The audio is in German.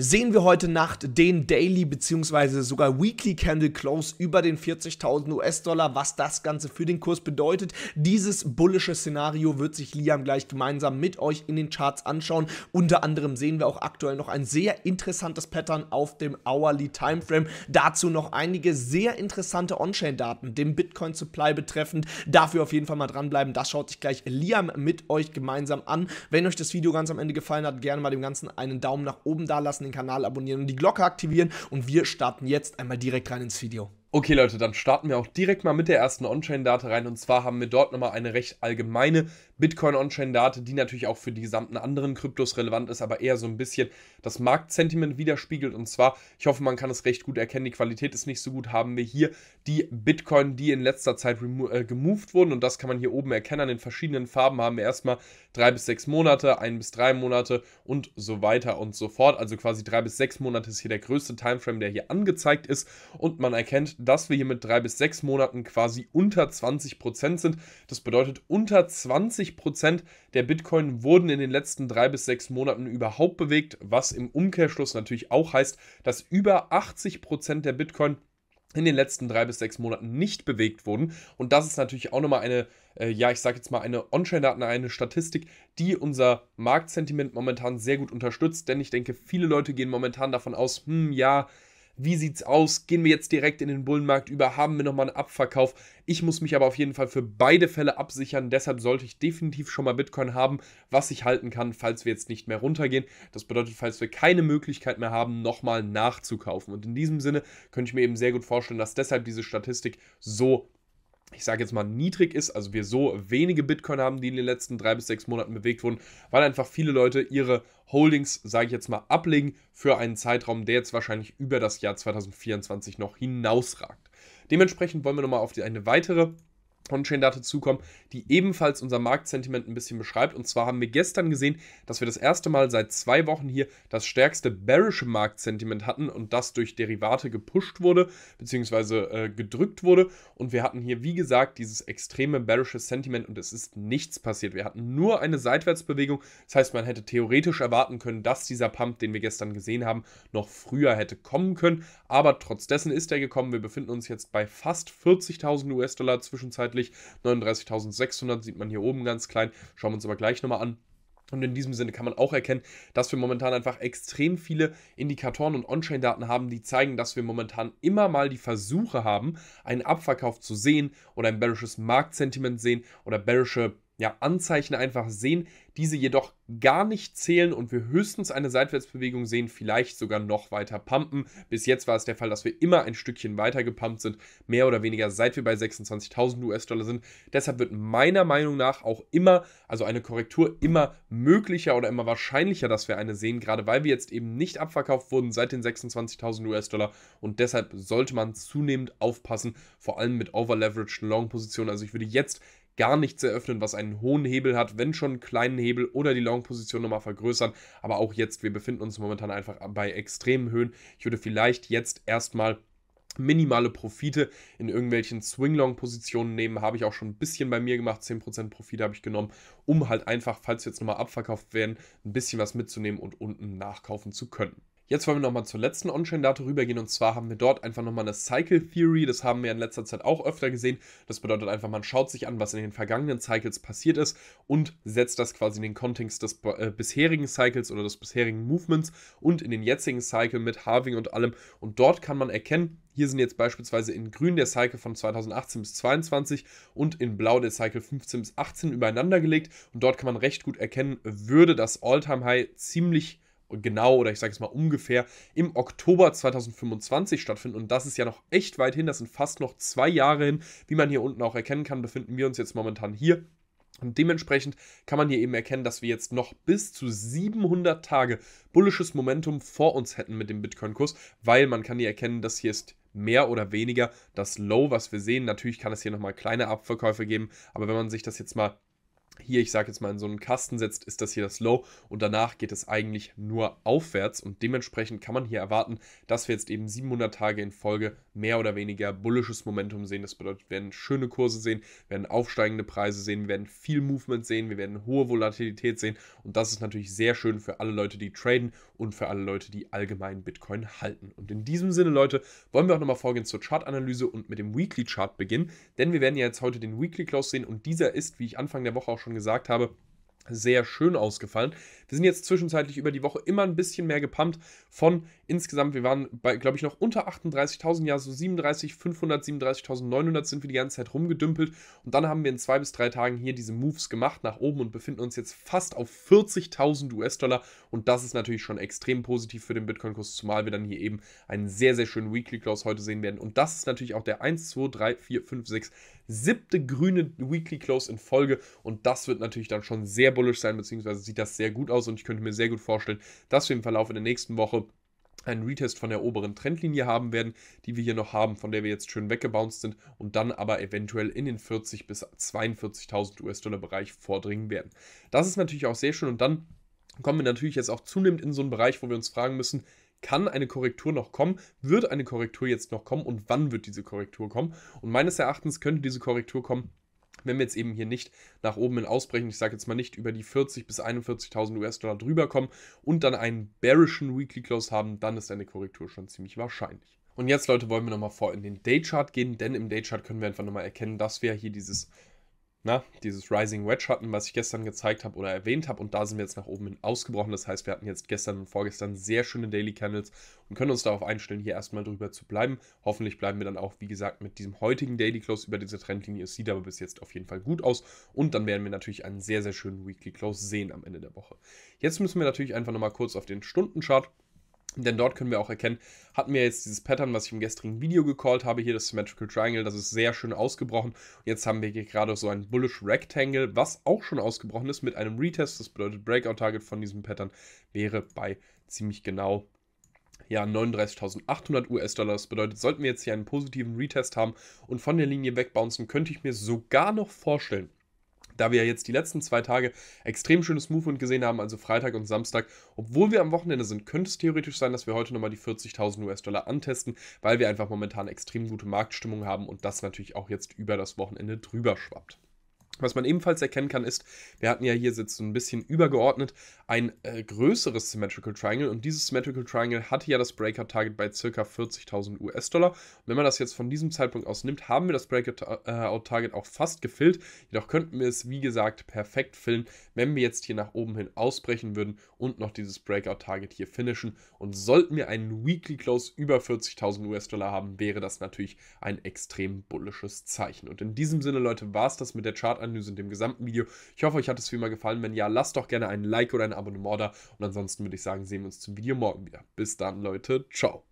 sehen wir heute Nacht den Daily bzw. sogar Weekly Candle Close über den 40.000 US-Dollar, was das Ganze für den Kurs bedeutet. Dieses bullische Szenario wird sich Liam gleich gemeinsam mit euch in den Charts anschauen. Unter anderem sehen wir auch aktuell noch ein sehr interessantes Pattern auf dem Hourly Timeframe. Dazu noch einige sehr interessante On-Chain-Daten, dem Bitcoin Supply betreffend. Dafür auf jeden Fall mal dranbleiben. Das schaut sich gleich Liam mit euch gemeinsam an. Wenn euch das Video ganz am Ende gefallen hat, gerne mal dem Ganzen einen Daumen nach oben da lassen den Kanal abonnieren und die Glocke aktivieren. Und wir starten jetzt einmal direkt rein ins Video. Okay Leute, dann starten wir auch direkt mal mit der ersten On-Chain-Date rein. Und zwar haben wir dort nochmal eine recht allgemeine Bitcoin-On-Chain-Date, die natürlich auch für die gesamten anderen Kryptos relevant ist, aber eher so ein bisschen das Marktsentiment widerspiegelt. Und zwar, ich hoffe, man kann es recht gut erkennen, die Qualität ist nicht so gut, haben wir hier die Bitcoin, die in letzter Zeit äh, gemoved wurden. Und das kann man hier oben erkennen. An den verschiedenen Farben haben wir erstmal drei bis sechs Monate, ein bis drei Monate und so weiter und so fort. Also quasi drei bis sechs Monate ist hier der größte Timeframe, der hier angezeigt ist. Und man erkennt, dass wir hier mit drei bis sechs Monaten quasi unter 20% Prozent sind. Das bedeutet, unter 20% Prozent der Bitcoin wurden in den letzten drei bis sechs Monaten überhaupt bewegt, was im Umkehrschluss natürlich auch heißt, dass über 80% Prozent der Bitcoin in den letzten drei bis sechs Monaten nicht bewegt wurden. Und das ist natürlich auch nochmal eine, äh, ja, ich sage jetzt mal eine On-Chain-Daten, eine Statistik, die unser Marktsentiment momentan sehr gut unterstützt. Denn ich denke, viele Leute gehen momentan davon aus, hm, ja, wie sieht's aus? Gehen wir jetzt direkt in den Bullenmarkt über? Haben wir nochmal einen Abverkauf? Ich muss mich aber auf jeden Fall für beide Fälle absichern. Deshalb sollte ich definitiv schon mal Bitcoin haben, was ich halten kann, falls wir jetzt nicht mehr runtergehen. Das bedeutet, falls wir keine Möglichkeit mehr haben, nochmal nachzukaufen. Und in diesem Sinne könnte ich mir eben sehr gut vorstellen, dass deshalb diese Statistik so ich sage jetzt mal, niedrig ist, also wir so wenige Bitcoin haben, die in den letzten drei bis sechs Monaten bewegt wurden, weil einfach viele Leute ihre Holdings, sage ich jetzt mal, ablegen für einen Zeitraum, der jetzt wahrscheinlich über das Jahr 2024 noch hinausragt. Dementsprechend wollen wir nochmal auf die, eine weitere On-Chain-Data zukommen, die ebenfalls unser Marktsentiment ein bisschen beschreibt. Und zwar haben wir gestern gesehen, dass wir das erste Mal seit zwei Wochen hier das stärkste bearische Marktsentiment hatten und das durch Derivate gepusht wurde, beziehungsweise äh, gedrückt wurde. Und wir hatten hier, wie gesagt, dieses extreme bearische Sentiment und es ist nichts passiert. Wir hatten nur eine Seitwärtsbewegung. Das heißt, man hätte theoretisch erwarten können, dass dieser Pump, den wir gestern gesehen haben, noch früher hätte kommen können. Aber trotz dessen ist er gekommen. Wir befinden uns jetzt bei fast 40.000 US-Dollar zwischenzeitlich möglich. 39.600 sieht man hier oben ganz klein. Schauen wir uns aber gleich nochmal an. Und in diesem Sinne kann man auch erkennen, dass wir momentan einfach extrem viele Indikatoren und On-Chain-Daten haben, die zeigen, dass wir momentan immer mal die Versuche haben, einen Abverkauf zu sehen oder ein bearishes Marktsentiment sehen oder bearische ja, Anzeichen einfach sehen, diese jedoch gar nicht zählen und wir höchstens eine Seitwärtsbewegung sehen, vielleicht sogar noch weiter pumpen. Bis jetzt war es der Fall, dass wir immer ein Stückchen weiter gepumpt sind, mehr oder weniger seit wir bei 26.000 US-Dollar sind. Deshalb wird meiner Meinung nach auch immer, also eine Korrektur immer möglicher oder immer wahrscheinlicher, dass wir eine sehen, gerade weil wir jetzt eben nicht abverkauft wurden seit den 26.000 US-Dollar und deshalb sollte man zunehmend aufpassen, vor allem mit overleveraged Long-Positionen. Also ich würde jetzt gar nichts eröffnen, was einen hohen Hebel hat, wenn schon einen kleinen Hebel oder die Long-Position nochmal vergrößern. Aber auch jetzt, wir befinden uns momentan einfach bei extremen Höhen. Ich würde vielleicht jetzt erstmal minimale Profite in irgendwelchen Swing-Long-Positionen nehmen. Habe ich auch schon ein bisschen bei mir gemacht. 10% Profite habe ich genommen, um halt einfach, falls wir jetzt nochmal abverkauft werden, ein bisschen was mitzunehmen und unten nachkaufen zu können. Jetzt wollen wir nochmal zur letzten On-Chain-Date rübergehen und zwar haben wir dort einfach nochmal eine Cycle Theory. Das haben wir in letzter Zeit auch öfter gesehen. Das bedeutet einfach, man schaut sich an, was in den vergangenen Cycles passiert ist und setzt das quasi in den Kontext des äh, bisherigen Cycles oder des bisherigen Movements und in den jetzigen Cycle mit Harving und allem. Und dort kann man erkennen, hier sind jetzt beispielsweise in grün der Cycle von 2018 bis 22 und in blau der Cycle 15 bis 18 übereinander gelegt. Und dort kann man recht gut erkennen, würde das All-Time-High ziemlich genau oder ich sage es mal ungefähr im Oktober 2025 stattfinden. Und das ist ja noch echt weit hin, das sind fast noch zwei Jahre hin. Wie man hier unten auch erkennen kann, befinden wir uns jetzt momentan hier. Und dementsprechend kann man hier eben erkennen, dass wir jetzt noch bis zu 700 Tage bullisches Momentum vor uns hätten mit dem Bitcoin-Kurs, weil man kann hier erkennen, dass hier ist mehr oder weniger das Low, was wir sehen. Natürlich kann es hier nochmal kleine Abverkäufe geben, aber wenn man sich das jetzt mal hier, ich sage jetzt mal, in so einen Kasten setzt, ist das hier das Low und danach geht es eigentlich nur aufwärts und dementsprechend kann man hier erwarten, dass wir jetzt eben 700 Tage in Folge mehr oder weniger bullisches Momentum sehen. Das bedeutet, wir werden schöne Kurse sehen, werden aufsteigende Preise sehen, wir werden viel Movement sehen, wir werden hohe Volatilität sehen und das ist natürlich sehr schön für alle Leute, die traden und für alle Leute, die allgemein Bitcoin halten. Und in diesem Sinne, Leute, wollen wir auch nochmal vorgehen zur Chartanalyse und mit dem Weekly Chart beginnen, denn wir werden ja jetzt heute den Weekly Close sehen und dieser ist, wie ich Anfang der Woche auch schon schon gesagt habe, sehr schön ausgefallen. Wir sind jetzt zwischenzeitlich über die Woche immer ein bisschen mehr gepumpt von insgesamt, wir waren bei, glaube ich, noch unter 38.000, ja, so 37.500, 37.900 sind wir die ganze Zeit rumgedümpelt und dann haben wir in zwei bis drei Tagen hier diese Moves gemacht nach oben und befinden uns jetzt fast auf 40.000 US-Dollar und das ist natürlich schon extrem positiv für den Bitcoin-Kurs, zumal wir dann hier eben einen sehr, sehr schönen Weekly Close heute sehen werden und das ist natürlich auch der 1, 2, 3, 4, 5, 6, siebte grüne Weekly Close in Folge und das wird natürlich dann schon sehr bullish sein, beziehungsweise sieht das sehr gut aus und ich könnte mir sehr gut vorstellen, dass wir im Verlauf in der nächsten Woche einen Retest von der oberen Trendlinie haben werden, die wir hier noch haben, von der wir jetzt schön weggebounced sind und dann aber eventuell in den 40 bis 42.000 US-Dollar Bereich vordringen werden. Das ist natürlich auch sehr schön und dann kommen wir natürlich jetzt auch zunehmend in so einen Bereich, wo wir uns fragen müssen, kann eine Korrektur noch kommen? Wird eine Korrektur jetzt noch kommen? Und wann wird diese Korrektur kommen? Und meines Erachtens könnte diese Korrektur kommen, wenn wir jetzt eben hier nicht nach oben hin ausbrechen, ich sage jetzt mal nicht über die 40 bis 41.000 US-Dollar drüber kommen und dann einen bearischen Weekly Close haben, dann ist eine Korrektur schon ziemlich wahrscheinlich. Und jetzt, Leute, wollen wir nochmal vor in den Daychart gehen, denn im Daychart können wir einfach nochmal erkennen, dass wir hier dieses na, ne, dieses Rising Wedge hatten, was ich gestern gezeigt habe oder erwähnt habe. Und da sind wir jetzt nach oben hin ausgebrochen. Das heißt, wir hatten jetzt gestern und vorgestern sehr schöne Daily Candles und können uns darauf einstellen, hier erstmal drüber zu bleiben. Hoffentlich bleiben wir dann auch, wie gesagt, mit diesem heutigen Daily Close über diese Trendlinie. Es sieht aber bis jetzt auf jeden Fall gut aus. Und dann werden wir natürlich einen sehr, sehr schönen Weekly Close sehen am Ende der Woche. Jetzt müssen wir natürlich einfach nochmal kurz auf den Stundenchart denn dort können wir auch erkennen, hatten wir jetzt dieses Pattern, was ich im gestrigen Video gecallt habe, hier das Symmetrical Triangle, das ist sehr schön ausgebrochen. Und jetzt haben wir hier gerade so ein Bullish Rectangle, was auch schon ausgebrochen ist mit einem Retest. Das bedeutet, Breakout-Target von diesem Pattern wäre bei ziemlich genau ja, 39.800 US-Dollar. Das bedeutet, sollten wir jetzt hier einen positiven Retest haben und von der Linie wegbouncen, könnte ich mir sogar noch vorstellen, da wir jetzt die letzten zwei Tage extrem schönes Movement gesehen haben, also Freitag und Samstag, obwohl wir am Wochenende sind, könnte es theoretisch sein, dass wir heute nochmal die 40.000 US-Dollar antesten, weil wir einfach momentan extrem gute Marktstimmung haben und das natürlich auch jetzt über das Wochenende drüber schwappt. Was man ebenfalls erkennen kann, ist, wir hatten ja hier jetzt so ein bisschen übergeordnet ein äh, größeres Symmetrical Triangle und dieses Symmetrical Triangle hatte ja das Breakout-Target bei ca. 40.000 US-Dollar. wenn man das jetzt von diesem Zeitpunkt aus nimmt, haben wir das Breakout-Target auch fast gefüllt. Jedoch könnten wir es, wie gesagt, perfekt füllen, wenn wir jetzt hier nach oben hin ausbrechen würden und noch dieses Breakout-Target hier finishen. Und sollten wir einen Weekly Close über 40.000 US-Dollar haben, wäre das natürlich ein extrem bullisches Zeichen. Und in diesem Sinne, Leute, war es das mit der chart Analyse und dem gesamten Video. Ich hoffe, euch hat es wie immer gefallen. Wenn ja, lasst doch gerne ein Like oder ein Abonnement da. Und ansonsten würde ich sagen, sehen wir uns zum Video morgen wieder. Bis dann, Leute. Ciao.